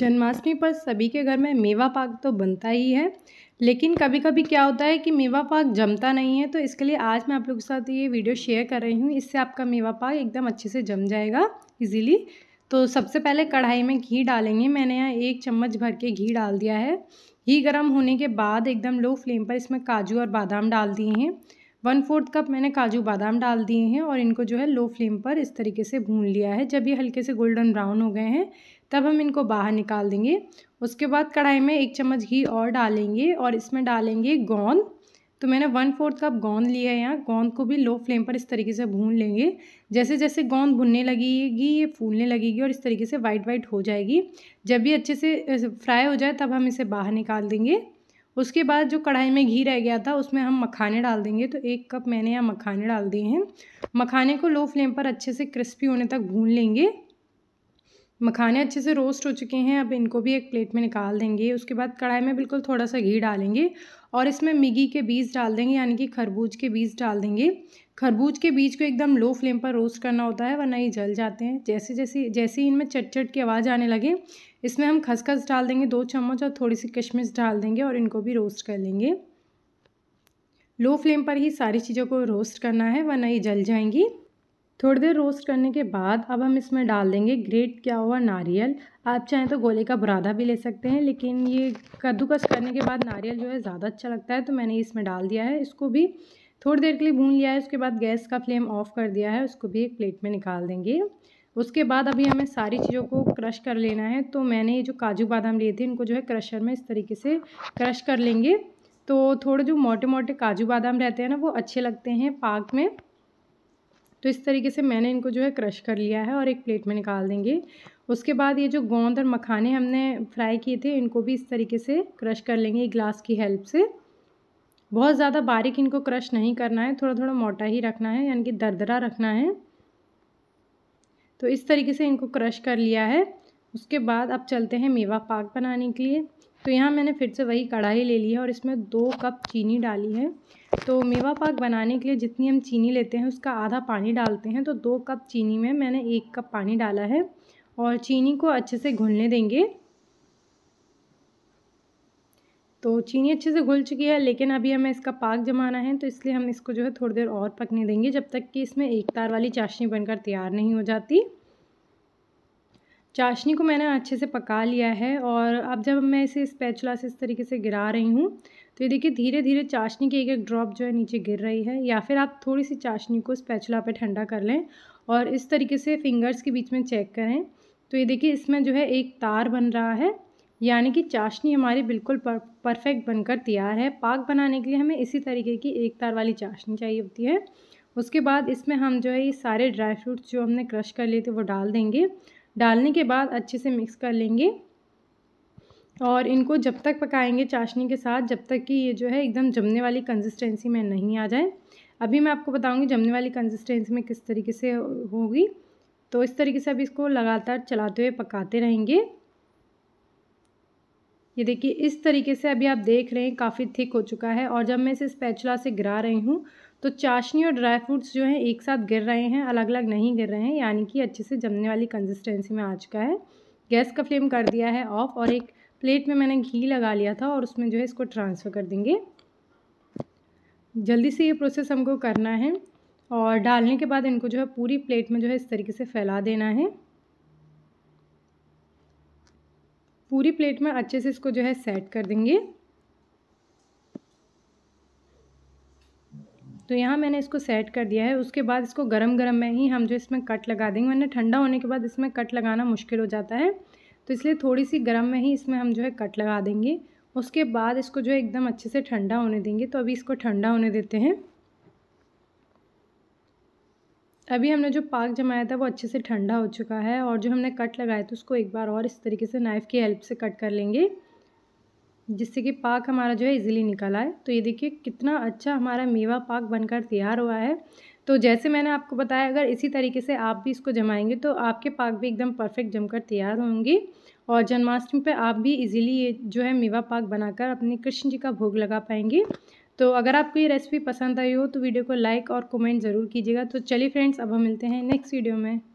जन्माष्टमी पर सभी के घर में मेवा पाक तो बनता ही है लेकिन कभी कभी क्या होता है कि मेवा पाक जमता नहीं है तो इसके लिए आज मैं आप लोगों के साथ ये वीडियो शेयर कर रही हूँ इससे आपका मेवा पाक एकदम अच्छे से जम जाएगा इजीली तो सबसे पहले कढ़ाई में घी डालेंगे मैंने यहाँ एक चम्मच भर के घी डाल दिया है घी गर्म होने के बाद एकदम लो फ्लेम पर इसमें काजू और बादाम डाल दिए हैं वन फोर्थ कप मैंने काजू बादाम डाल दिए हैं और इनको जो है लो फ्लेम पर इस तरीके से भून लिया है जब ये हल्के से गोल्डन ब्राउन हो गए हैं तब हम इनको बाहर निकाल देंगे उसके बाद कढ़ाई में एक चम्मच घी और डालेंगे और इसमें डालेंगे गोंद तो मैंने वन फोर्थ कप गोंद लिया है यहाँ गोंद को भी लो फ्लेम पर इस तरीके से भून लेंगे जैसे जैसे गोंद भुनने लगेगी ये फूलने लगेगी और इस तरीके से वाइट वाइट हो जाएगी जब भी अच्छे से फ्राई हो जाए तब हम इसे बाहर निकाल देंगे उसके बाद जो कढ़ाई में घी रह गया था उसमें हम मखाने डाल देंगे तो एक कप मैंने यहाँ मखाने डाल दिए हैं मखाने को लो फ्लेम पर अच्छे से क्रिस्पी होने तक भून लेंगे मखाने अच्छे से रोस्ट हो चुके हैं अब इनको भी एक प्लेट में निकाल देंगे उसके बाद कढ़ाई में बिल्कुल थोड़ा सा घी डालेंगे और इसमें मिगी के बीज डाल देंगे यानी कि खरबूज के बीज डाल देंगे खरबूज के बीज को एकदम लो फ्लेम पर रोस्ट करना होता है वरना ये जल जाते हैं जैसे जैसे जैसे ही इनमें चटचट की आवाज़ आने लगे इसमें हम खसखस डाल देंगे दो चम्मच और थोड़ी सी किशमिश डाल देंगे और इनको भी रोस्ट कर लेंगे लो फ्लेम पर ही सारी चीज़ों को रोस्ट करना है वरना ये जल जाएंगी थोड़ी देर रोस्ट करने के बाद अब हम इसमें डाल देंगे ग्रेट क्या हुआ नारियल आप चाहें तो गोले का बुरादा भी ले सकते हैं लेकिन ये कद्दूकस करने के बाद नारियल जो है ज़्यादा अच्छा लगता है तो मैंने इसमें डाल दिया है इसको भी थोड़ी देर के लिए भून लिया है उसके बाद गैस का फ्लेम ऑफ कर दिया है उसको भी एक प्लेट में निकाल देंगे उसके बाद अभी हमें सारी चीज़ों को क्रश कर लेना है तो मैंने ये जो काजू बादाम लिए थे इनको जो है क्रशर में इस तरीके से क्रश कर लेंगे तो थोड़े जो मोटे मोटे काजू बादाम रहते हैं ना वो अच्छे लगते हैं पाक में तो इस तरीके से मैंने इनको जो है क्रश कर लिया है और एक प्लेट में निकाल देंगे उसके बाद ये जो गोंद और मखाने हमने फ्राई किए थे इनको भी इस तरीके से क्रश कर लेंगे ग्लास की हेल्प से बहुत ज़्यादा बारीक इनको क्रश नहीं करना है थोड़ा थोड़ा मोटा ही रखना है यानी कि दरदरा रखना है तो इस तरीके से इनको क्रश कर लिया है उसके बाद अब चलते हैं मेवा पाक बनाने के लिए तो यहाँ मैंने फिर से वही कढ़ाई ले ली है और इसमें दो कप चीनी डाली है तो मेवा पाक बनाने के लिए जितनी हम चीनी लेते हैं उसका आधा पानी डालते हैं तो दो कप चीनी में मैंने एक कप पानी डाला है और चीनी को अच्छे से घुलने देंगे तो चीनी अच्छे से घुल चुकी है लेकिन अभी हमें इसका पाक जमाना है तो इसलिए हम इसको जो है थोड़ी देर और पकने देंगे जब तक कि इसमें एक तार वाली चाशनी बनकर तैयार नहीं हो जाती चाशनी को मैंने अच्छे से पका लिया है और अब जब मैं इसे स्पैचुला से इस तरीके से गिरा रही हूँ तो ये देखिए धीरे धीरे चाशनी की एक एक ड्रॉप जो है नीचे गिर रही है या फिर आप थोड़ी सी चाशनी को स्पैचुला पे ठंडा कर लें और इस तरीके से फिंगर्स के बीच में चेक करें तो ये देखिए इसमें जो है एक तार बन रहा है यानी कि चाशनी हमारी बिल्कुल पर, परफेक्ट बनकर तैयार है पाक बनाने के लिए हमें इसी तरीके की एक तार वाली चाशनी चाहिए होती है उसके बाद इसमें हम जो है ये सारे ड्राई फ्रूट्स जो हमने क्रश कर लिए थे वो डाल देंगे डालने के बाद अच्छे से मिक्स कर लेंगे और इनको जब तक पकाएंगे चाशनी के साथ जब तक कि ये जो है एकदम जमने वाली कंसिस्टेंसी में नहीं आ जाए अभी मैं आपको बताऊंगी जमने वाली कंसिस्टेंसी में किस तरीके से होगी तो इस तरीके से अभी इसको लगातार चलाते हुए पकाते रहेंगे ये देखिए इस तरीके से अभी आप देख रहे हैं काफ़ी थिक हो चुका है और जब मैं इसे स्पैचुला से गिरा रही हूँ तो चाशनी और ड्राई फ्रूट्स जो हैं एक साथ गिर रहे हैं अलग अलग नहीं गिर रहे हैं यानी कि अच्छे से जमने वाली कंसिस्टेंसी में आ चुका है गैस का फ्लेम कर दिया है ऑफ और एक प्लेट में मैंने घी लगा लिया था और उसमें जो है इसको ट्रांसफ़र कर देंगे जल्दी से ये प्रोसेस हमको करना है और डालने के बाद इनको जो है पूरी प्लेट में जो है इस तरीके से फैला देना है पूरी प्लेट में अच्छे से इसको जो है सेट कर देंगे तो यहाँ मैंने इसको सेट कर दिया है उसके बाद इसको गरम गरम में ही हम जो इसमें कट लगा देंगे वरना ठंडा होने के बाद इसमें कट लगाना मुश्किल हो जाता है तो इसलिए थोड़ी सी गर्म में ही इसमें हम जो है कट लगा देंगे उसके बाद इसको जो है एकदम अच्छे से ठंडा होने देंगे तो अभी इसको ठंडा होने देते हैं अभी हमने जो पाक जमाया था वो अच्छे से ठंडा हो चुका है और जो हमने कट लगाया था उसको एक बार और इस तरीके से नाइफ़ की हेल्प से कट कर लेंगे जिससे कि पाक हमारा जो है इजीली निकल आए तो ये देखिए कितना अच्छा हमारा मेवा पाक बनकर तैयार हुआ है तो जैसे मैंने आपको बताया अगर इसी तरीके से आप भी इसको जमाएंगे तो आपके पाक भी एकदम परफेक्ट जमकर तैयार होंगी और जन्माष्टमी पे आप भी इजीली ये जो है मेवा पाक बनाकर अपने कृष्ण जी का भोग लगा पाएंगी तो अगर आपको ये रेसिपी पसंद आई हो तो वीडियो को लाइक और कमेंट ज़रूर कीजिएगा तो चलिए फ्रेंड्स अब हम मिलते हैं नेक्स्ट वीडियो में